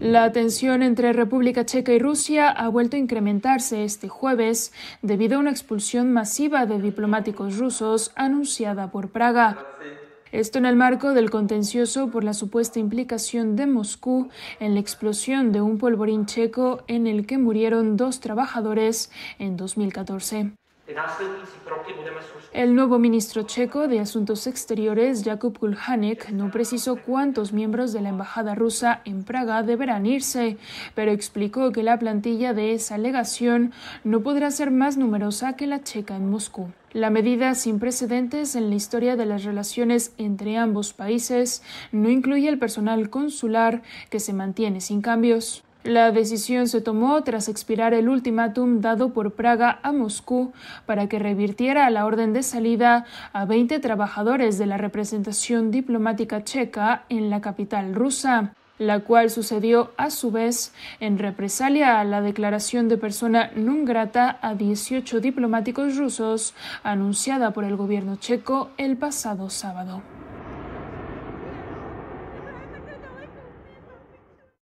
La tensión entre República Checa y Rusia ha vuelto a incrementarse este jueves debido a una expulsión masiva de diplomáticos rusos anunciada por Praga. Esto en el marco del contencioso por la supuesta implicación de Moscú en la explosión de un polvorín checo en el que murieron dos trabajadores en 2014. El nuevo ministro checo de Asuntos Exteriores, Jakub Kulhanek, no precisó cuántos miembros de la embajada rusa en Praga deberán irse, pero explicó que la plantilla de esa legación no podrá ser más numerosa que la checa en Moscú. La medida sin precedentes en la historia de las relaciones entre ambos países no incluye el personal consular, que se mantiene sin cambios. La decisión se tomó tras expirar el ultimátum dado por Praga a Moscú para que revirtiera la orden de salida a 20 trabajadores de la representación diplomática checa en la capital rusa la cual sucedió a su vez en represalia a la declaración de persona non grata a 18 diplomáticos rusos anunciada por el gobierno checo el pasado sábado.